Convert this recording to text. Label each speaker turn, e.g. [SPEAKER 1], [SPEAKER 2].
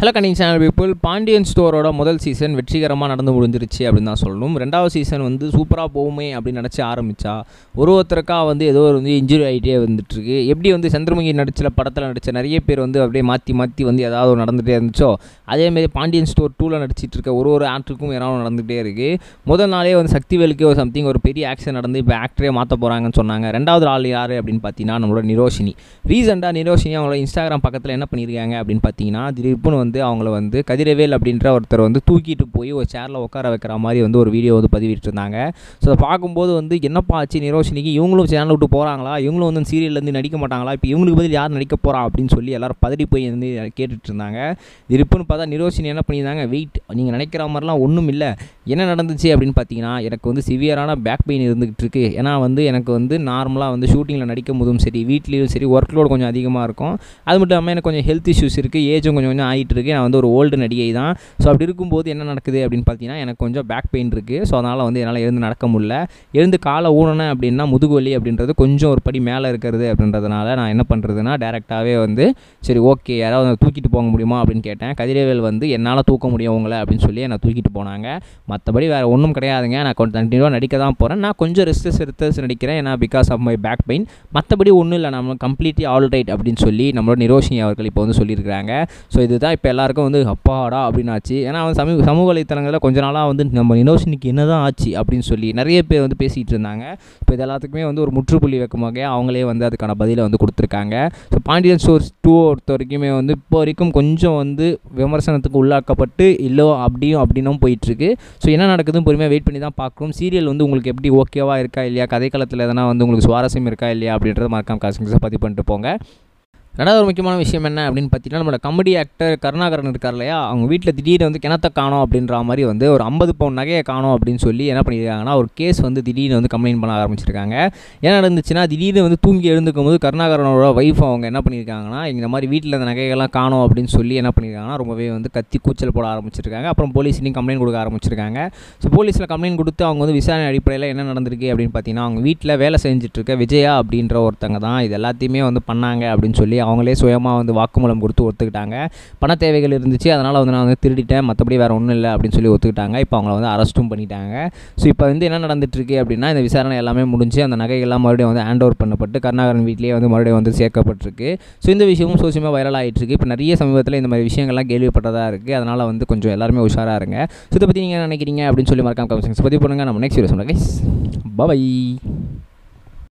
[SPEAKER 1] hello கண்டிங் channel people Pandian ஸ்டோரோட முதல் சீசன் வெற்றிகரமாக நடந்து முடிஞ்சிருச்சு அப்படின்னு தான் சொல்லணும் ரெண்டாவது சீசன் வந்து சூப்பராக போகுமே அப்படின்னு நினச்சி ஆரம்பித்தா ஒரு ஒருத்தருக்கா வந்து ஏதோ ஒரு வந்து இன்ஜுரி ஆகிட்டே வந்துட்டுருக்கு எப்படி வந்து சந்திரமுகி நடிச்சில் படத்தில் நடித்த நிறைய பேர் வந்து அப்படியே மாற்றி மாற்றி வந்து ஏதாவது நடந்துகிட்டே இருந்துச்சோ அதேமாரி பாண்டியன் ஸ்டோர் டூவில் நடிச்சிட்டு இருக்க ஒரு ஒரு ஆக்டருக்கும் ஏதாவது நடந்துகிட்டே இருக்குது முதல் நாளே வந்து சக்திவேலுக்கு ஒரு சம்திங் ஒரு பெரிய ஆக்ஷன் நடந்து இப்போ ஆக்டரே மாற்ற போகிறாங்கன்னு சொன்னாங்க ரெண்டாவது ஆள் யார் அப்படின்னு பார்த்தீங்கன்னா நம்மளோட நிரோஷினி ரீசெண்டாக நிரோஷினி அவங்களோட இன்ஸ்டாகிராம் பக்கத்தில் என்ன பண்ணியிருக்காங்க அப்படின்னு பார்த்தீங்கன்னா திருப்புன்னு வந்து அவங்கள வந்து கதிரவேல் அப்படின்ற ஒருத்தர் வந்து தூக்கிட்டு போய் ஒரு சேரில் உட்கார வைக்கிற மாதிரி வந்து ஒரு வீடியோ வந்து இருந்தாங்க ஸோ அதை பார்க்கும்போது வந்து என்னப்பா ஆச்சு நிரோஷினிக்கு இவங்களும் சேனல் விட்டு போகிறாங்களா இவங்களும் வந்து சீரியல்லேருந்து நடிக்க மாட்டாங்களா இப்போ இவங்களுக்கு பதில் யார் நடிக்க போகிறா அப்படின்னு சொல்லி எல்லோரும் பதறி போய் வந்து கேட்டுட்டு இருந்தாங்க இருப்புன்னு பார்த்தா நிரோஷினி என்ன பண்ணியிருந்தாங்க வெயிட் நீங்கள் நினைக்கிற மாதிரிலாம் ஒன்றும் இல்லை என்ன நடந்துச்சு அப்படின்னு பார்த்தீங்கன்னா எனக்கு வந்து சிவியரான பேக் பெயின் இருந்துகிட்டு இருக்கு ஏன்னா வந்து எனக்கு வந்து நார்மலாக வந்து ஷூட்டிங்கில் நடிக்கும் போதும் சரி வீட்லேயும் சரி ஒர்க் லோடு கொஞ்சம் அதிகமாக இருக்கும் அது மட்டும் இல்லாமல் எனக்கு கொஞ்சம் ஹெல்த் இஷ்யூஸ் இருக்குது ஏஜும் கொஞ்சம் கொஞ்சம் ஆகிட்டு இருக்குது நான் வந்து ஒரு ஓல்டு நடிகை தான் ஸோ அப்படி இருக்கும்போது என்ன நடக்குது அப்படின்னு பார்த்தீங்கன்னா எனக்கு கொஞ்சம் பேக் பெயின் இருக்குது ஸோ அதனால் வந்து என்னால் எழுந்து நடக்க முடியல எழுந்து காலை ஊனேன் அப்படின்னா முதுகுவலி அப்படின்றது கொஞ்சம் ஒரு படி மேலே இருக்கிறது அப்படின்றதுனால நான் என்ன பண்ணுறதுனா டேரெக்டாகவே வந்து சரி ஓகே யாராவது தூக்கிட்டு போக முடியுமா அப்படின்னு கேட்டேன் கதிரவேல் வந்து என்னால் தூக்க முடியும் உங்களை அப்படின்னு சொல்லி என்னை தூக்கிட்டு போனாங்க மற்றபடி வேறு ஒன்றும் கிடையாதுங்க நான் கொஞ்சம் கண்டினியூவாக நடிக்க தான் போகிறேன் நான் கொஞ்சம் ரெஸ்டஸ் எடுத்து நடிக்கிறேன் ஏன்னா because of my back pain மற்றபடி ஒன்றும் இல்லை நம்ம கம்ப்ளீட்லி ஆல் ரைட் அப்படின்னு சொல்லி நம்மளோட நிரோஷினி அவர்கள் இப்போ வந்து சொல்லியிருக்கிறாங்க ஸோ இதுதான் இப்போ இப்போ எல்லாருக்கும் வந்து அப்பாடா அப்படின்னு ஆச்சு ஏன்னா வந்து சமூக சமூக வலைத்தளங்களில் கொஞ்ச நாளாக வந்து நம்ம இனோஷனுக்கு என்ன தான் ஆச்சு அப்படின்னு சொல்லி நிறைய பேர் வந்து பேசிகிட்டு இருந்தாங்க இப்போ இது எல்லாத்துக்குமே வந்து ஒரு முற்றுப்புள்ளி வைக்கும் வகையாக அவங்களே வந்து அதுக்கான பதிலை வந்து கொடுத்துருக்காங்க ஸோ பாண்டியன் ஸ்டோர்ஸ் டூ பொறுத்த வரைக்குமே வந்து இப்போ வரைக்கும் கொஞ்சம் வந்து விமர்சனத்துக்கு உள்ளாக்கப்பட்டு இல்லை அப்படியும் அப்படின்னும் போயிட்டுருக்கு ஸோ என்ன நடக்குதுன்னு பொறுமையாக வெயிட் பண்ணி தான் பார்க்கணும் சீரியல் வந்து உங்களுக்கு எப்படி ஓகேவாக இருக்கா இல்லையா கதைக்களத்தில் எதனா வந்து உங்களுக்கு சுவாரஸ்யம் இருக்கா இல்லையா அப்படின்றத மறக்காம காசு பதிவு பண்ணிட்டு போங்க ரெண்டாவது ஒரு முக்கியமான விஷயம் என்ன அப்படின்னு பார்த்தீங்கன்னா நம்மளோட கமெடி ஆக்டர் கருணாகரன் இருக்கார் இல்லையா அவங்க வீட்டில் திடீர்னு வந்து கிணத்தை காணும் அப்படின்ற மாதிரி வந்து ஒரு ஐம்பது பவுன் நகையை காணும் அப்படின்னு சொல்லி என்ன பண்ணியிருக்காங்கன்னா ஒரு கேஸ் வந்து திடீர்னு வந்து கம்ப்ளைண்ட் பண்ண ஆரம்பிச்சிருக்காங்க என்ன நடந்துச்சுன்னா திடீர்னு வந்து தூங்கி எழுந்துக்கும் போது கருணாகரனோட ஒய்ஃப் அவங்க என்ன பண்ணியிருக்காங்கன்னா இந்த மாதிரி வீட்டில் அந்த நகைகள்லாம் காணும் அப்படின்னு சொல்லி என்ன பண்ணியிருக்காங்கன்னா ரொம்பவே வந்து கத்தி கூச்சல் போட ஆரம்பிச்சிருக்காங்க அப்புறம் போலீஸ்லையும் கம்ப்ளைண்ட் கொடுக்க ஆரம்பிச்சிருக்காங்க ஸோ போலீஸில் கம்ப்ளைண்ட் கொடுத்து அவங்க வந்து விசாரணை அடிப்படையில் என்ன நடந்திருக்கு அப்படின்னு பார்த்தீங்கன்னா அவங்க வீட்டில் வேலை செஞ்சுட்டு இருக்க விஜயா அப்படின்ற ஒருத்தங்க தான் இது எல்லாத்தையுமே வந்து பண்ணாங்க அப்படின்னு சொல்லி அவங்களே சுயமாக வந்து வாக்குமூலம் கொடுத்து ஒத்துக்கிட்டாங்க பண தேவைகள் இருந்துச்சு அதனால் வந்து நான் வந்து திருடிட்டேன் மற்றபடி வேறு ஒன்றும் இல்லை அப்படின்னு சொல்லி ஒத்துக்கிட்டாங்க இப்போ அவங்கள வந்து அரெஸ்ட்டும் பண்ணிட்டாங்க ஸோ இப்போ வந்து என்ன நடந்துட்டுருக்கு அப்படின்னா இந்த விசாரணை எல்லாமே முடிஞ்சு அந்த நகைகள்லாம் மறுபடியும் வந்து ஹேண்ட் ஓவர் பண்ணப்பட்டு கருணாகரன் வீட்டிலேயே வந்து மறுபடியும் வந்து சேர்க்கப்பட்டிருக்கு ஸோ இந்த விஷயமும் சோசியமாக வைரல் ஆகிட்டுருக்கு இப்போ நிறைய சமீபத்தில் இந்த மாதிரி விஷயங்கள்லாம் கேள்விப்பட்டதாக இருக்குது அதனால் வந்து கொஞ்சம் எல்லாருமே உஷாராக இருங்க ஸோ இதை பற்றி நீங்கள் நினைக்கிறீங்க அப்படின்னு சொல்லி மறக்காம கமெண்ட்ஸ் பற்றி பண்ணுங்கள் நம்ம நெக்ஸ்ட் வீடியோ சொல்லுங்கள் பாய்